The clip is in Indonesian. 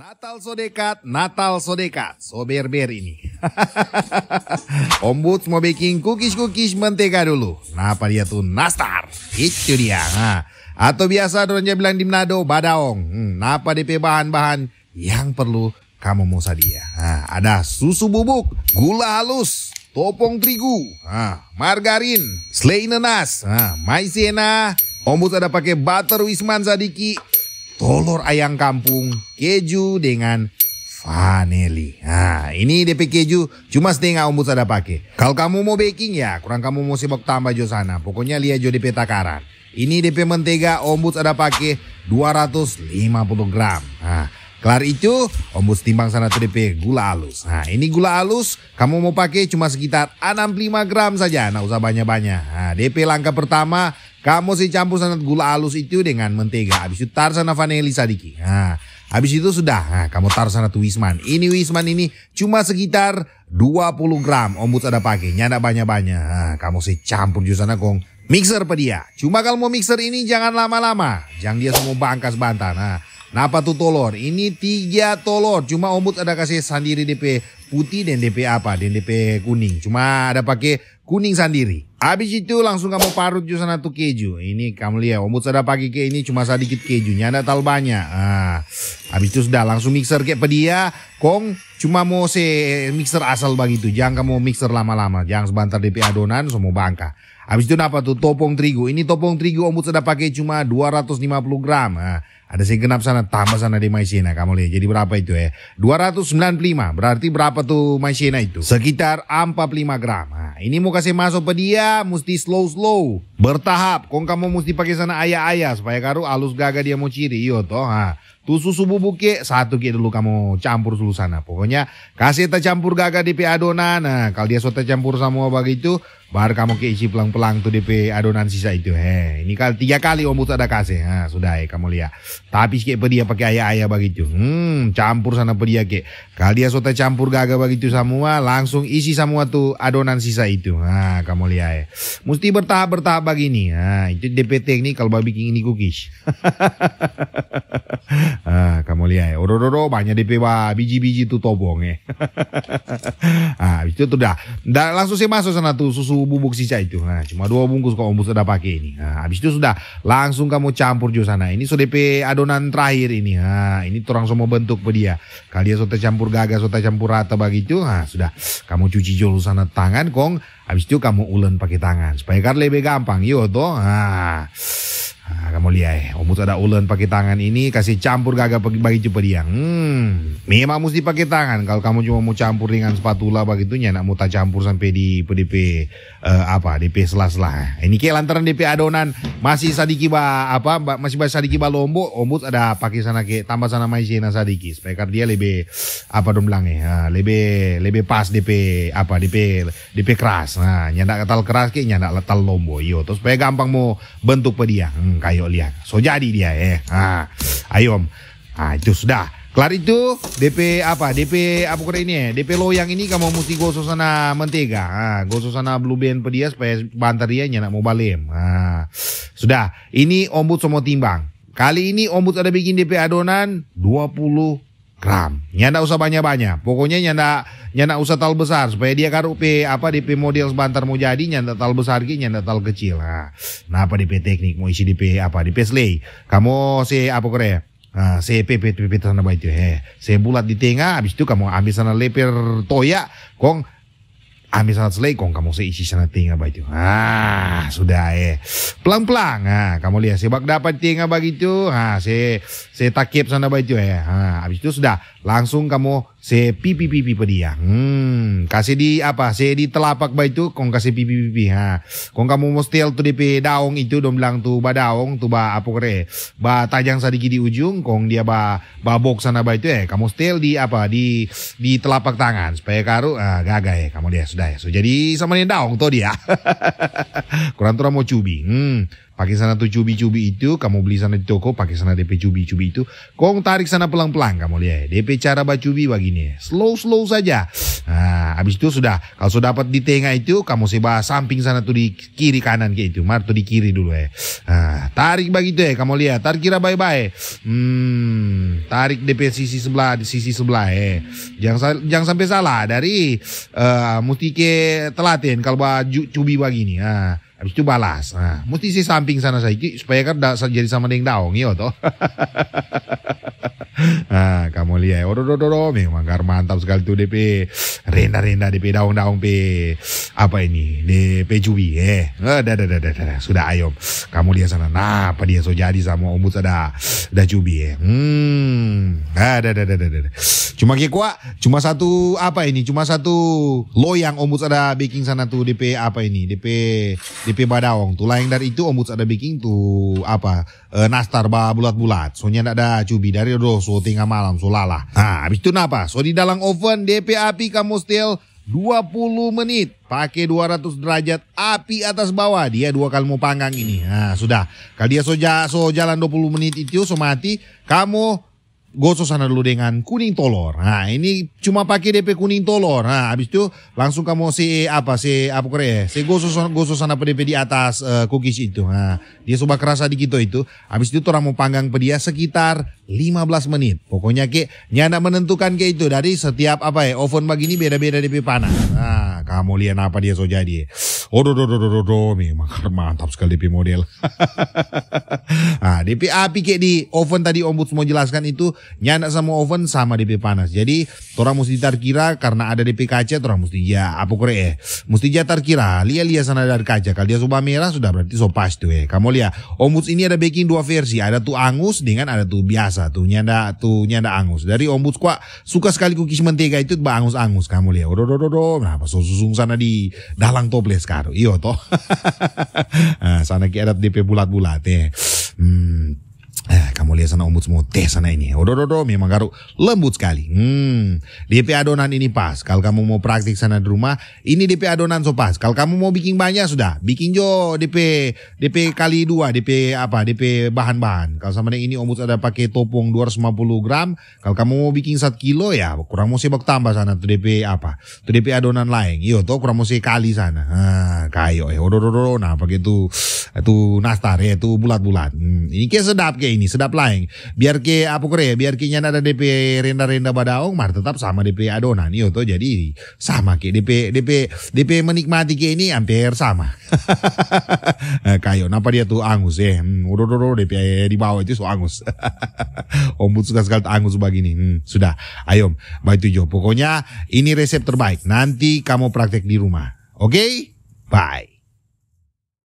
Natal Sodekat, Natal Sodekat, soberber ini. Ombuds mau baking cookies-cookies mentega dulu. Nah, dia tuh nastar? Itu dia. Nah, atau biasa orangnya bilang di Manado, badaong. Hmm, nah, DP bahan-bahan yang perlu kamu mau sadia? Nah, ada susu bubuk, gula halus, topong terigu, nah, margarin, selai nenas, nah, maizena. Ombuds ada pakai butter Wisman Sadiki, telur ayam kampung, keju dengan vanili. Nah, ini DP keju cuma setengah umbut ada pakai. Kalau kamu mau baking ya, kurang kamu mau sibuk tambah jo sana. Pokoknya lihat jo DP takaran. Ini DP mentega ombut ada pakai 250 gram. Nah, Kelar itu, ombus timbang sana TDP gula halus. Nah ini gula halus, kamu mau pakai cuma sekitar 65 gram saja, nggak usah banyak-banyak. Nah, DP langkah pertama, kamu sih campur sana gula halus itu dengan mentega. Habis itu tar sana vanili sadiki. Nah, habis itu sudah. Nah, kamu tar sana tuh wisman. Ini wisman ini cuma sekitar 20 gram. Ombus ada pakai, nyanda banyak-banyak. Nah, kamu sih campur di sana kong. Mixer pedia. Cuma kalau mau mixer ini jangan lama-lama. Jangan dia semua bangkas bantan. Nah, Napa tuh tolor? Ini tiga tolor. Cuma omut ada kasih sendiri DP putih dan DP apa? Dan DP kuning. Cuma ada pakai kuning sendiri. Habis itu langsung kamu parut jus tuh keju. Ini kamu lihat omut ada pakai ke ini cuma sedikit kejunya ada talbanya. Ah. Habis itu sudah langsung mixer kayak pedia. Kong cuma mau se mixer asal begitu. Jangan kamu mixer lama-lama. Jangan sebentar DP adonan semua bangka. Habis itu apa tuh topong terigu. Ini topong terigu omut sudah pakai cuma 250 gram. Ah. Ada genap sana tambah sana di Maisena kamu lihat. Jadi berapa itu ya? Eh? 295. Berarti berapa tuh Maisena itu? Sekitar 45 gram. Nah, ini mau kasih masuk ke dia mesti slow-slow. Bertahap. Kong kamu mesti pakai sana ayah-ayah supaya karu alus gaga dia mau ciri. Iyo toh. Ha tuh susu bubuk ke satu ke dulu kamu campur dulu sana pokoknya kasih tercampur gaga di adonan nah kalau dia sudah campur semua begitu baru kamu ke isi pelang-pelang tuh DP adonan sisa itu heh ini kali tiga kali om ada kasih nah, sudah ya kamu lihat tapi ke dia pakai ayah-ayah begitu hmm campur sana dia ke kalau dia sudah campur gaga begitu semua langsung isi semua tuh adonan sisa itu nah kamu lihat ya mesti bertahap bertahap begini nah itu DP teknik kalau bikin ini cookies liai. Ya. Orororo banyak DP wah biji-biji tuh tobong eh. ah itu tu dah. Dah langsung sih masuk sana tuh susu bubuk sisa itu. Nah, cuma dua bungkus kok ombus sudah pakai ini. Nah, habis itu sudah langsung kamu campur juga sana. Ini so DP adonan terakhir ini. Nah, ini terang semua bentuk pe dia. Kalau dia sudah campur gagas, sudah campur rata begitu, nah sudah kamu cuci jolu sana tangan kong. Habis itu kamu ulen pakai tangan supaya kan lebih gampang. Yo toh. Nah. Ah, kamu lihat eh, omu oh, ada ulen pakai tangan ini kasih campur gagal bagi jumpa dia. Hmm, memang mesti pakai tangan. Kalau kamu cuma mau campur dengan spatula begitunya, nak mau tak campur sampai di PDP uh, eh, apa DP sela-sela. Eh. Ini kayak lantaran DP adonan masih sadiki ba apa masih bahasa sadiki ba lombok, ombut oh, ada pakai sana ke tambah sana maizena sadiki supaya kan dia lebih apa dong bilang ya, lebih lebih pas DP apa DP DP keras. Nah, nyandak tal keras ke nyandak letal lombok. Yo, iya, terus supaya gampang mau bentuk pedia. Hmm kayu lihat. So jadi dia eh. Ah, ayom. Ah itu sudah. Kelar itu DP apa? DP apa kira ini ya? Eh? DP loyang ini kamu mesti gosok sana mentega. Ah, gosok sana blue band pedia supaya dia nak mau balem. Ah, sudah. Ini ombud semua timbang. Kali ini ombud ada bikin DP adonan 20 gram. Nyanda usah banyak-banyak. Pokoknya nyanda nyanda usah tal besar supaya dia karupe apa DP model sebentar mau jadi nyanda tal besar ki nyanda tal kecil. Nah, nah apa DP teknik mau isi DP apa DP slay. Kamu si apa kore? Nah, CP PP PP tanah baju he. Saya bulat di tengah habis itu kamu ambil sana lepir toya kong Ami sangat selekong kamu seisi sana tinggal baju. Ah, sudah eh. Pelang-pelang. Ah, kamu lihat sih bak dapat tinggal begitu. Ah, saya si takip sana baju eh. Ah, habis itu sudah langsung kamu Si pipi pipi pedi ya. Hmm, kasih di apa? Si di telapak ba itu kong kasih pipi pipi ha. Kong kamu mostel tu di pe daung itu dong bilang tu ba daung tu ba apa kere? Ba tajang sadiki di ujung kong dia ba ba box sana ba itu eh kamu stel di apa? Di di telapak tangan supaya karu ah, gagal ya kamu dia sudah ya. So jadi sama ni daung tu dia. Kurang tu mau cubi. Hmm. Pakai sana tuh cubi-cubi itu, kamu beli sana di toko, pakai sana DP cubi-cubi itu. Kong tarik sana pelan-pelan kamu lihat. DP cara bacubi begini, slow-slow saja. Nah, habis itu sudah. Kalau sudah dapat di tengah itu, kamu sebah samping sana tuh di kiri kanan kayak itu. Mar tuh di kiri dulu ya. Nah, tarik begitu ya, kamu lihat. Tarik kira baik-baik. Hmm, tarik DP sisi sebelah, di sisi sebelah ya. Jangan jangan sampai salah dari uh, mutike telaten kalau baju cubi begini. Nah, Habis itu balas. Nah, mesti si samping sana saiki supaya kan jadi sama dengan daong yo toh. ah, kamu lihat. oh do, memang karma mantap sekali tuh DP. Renda-renda DP daun-daun P. Apa ini? DP cubi eh. eh, dah, dah, dah, Sudah ayom. Kamu lihat sana. Nah, apa dia so jadi sama umut ada dah cubi eh. Hmm. Ah, dah, dah, dah, dah, dah. Cuma kekua, cuma satu apa ini? Cuma satu loyang omut ada baking sana tuh DP apa ini? DP DP badawong Tuh lain dari itu omut ada baking tuh apa? Eh, nastar ba bulat-bulat. Soalnya ndak ada cubi dari dos so tengah malam so lala. Ha, habis itu napa? So di dalam oven DP api kamu still 20 menit pakai 200 derajat api atas bawah dia dua kali mau panggang ini. Nah, sudah. Kalau dia so, so jalan 20 menit itu so mati, kamu gosok sana dulu dengan kuning tolor. Nah, ini cuma pakai DP kuning tolor. Nah, habis itu langsung kamu si apa si apa kere? Ya? Si gosok gosok sana DP di atas uh, cookies itu. Nah, dia coba kerasa di kita itu. Habis itu orang mau panggang pedia dia sekitar 15 menit. Pokoknya ke nyana menentukan ke itu dari setiap apa ya oven begini beda-beda DP panas. Nah, kamu lihat apa dia so jadi memang oh, Mantap sekali DP model. nah, DP api ah, kayak di oven tadi Buts mau jelaskan itu nyana sama oven sama DP panas. Jadi orang mesti terkira karena ada DP kaca orang mesti ya apa kore eh. Mesti ja terkira, kira. Lia lia sana dari kaca. Kalau dia subah merah sudah berarti so tuh eh. Kamu lihat Buts ini ada baking dua versi. Ada tuh angus dengan ada tuh biasa tuh nyanda tuh nyanda angus. Dari Buts kuak suka sekali cookies mentega itu bang angus kamu lihat. Oh, do Nah, so susung sana di dalang toples kan. Iya toh. to. ah, sana kiadat DP bulat-bulat ya. Hmm, kamu lihat sana semua teh sana ini. Odododo oh, memang garu lembut sekali. Hmm, DP adonan ini pas. Kalau kamu mau praktik sana di rumah, ini DP adonan so pas. Kalau kamu mau bikin banyak sudah, bikin jo DP DP kali dua, DP apa, DP bahan-bahan. Kalau sama ini omuts ada pakai topung 250 gram. Kalau kamu mau bikin satu kilo ya kurang mesti bak tambah sana tuh DP apa, tuh DP adonan lain. Iyo tuh kurang mesti kali sana. Ah, kayo eh odododo oh, nah begitu itu nastar ya itu bulat-bulat. Hmm, ini kayak sedap kayak ini sedap tetap Biar ke apa kore, ya, biar ke ada DP renda-renda badaong mar tetap sama DP adonan iyo to jadi sama ke DP DP DP menikmati ke ini hampir sama. Eh, kayo napa dia tuh angus ya. Hmm, udah udah DP di bawah itu so angus. Ombud suka sekali angus begini. Hmm, sudah. Ayo, baik tujuh. Pokoknya ini resep terbaik. Nanti kamu praktek di rumah. Oke? Okay? Bye.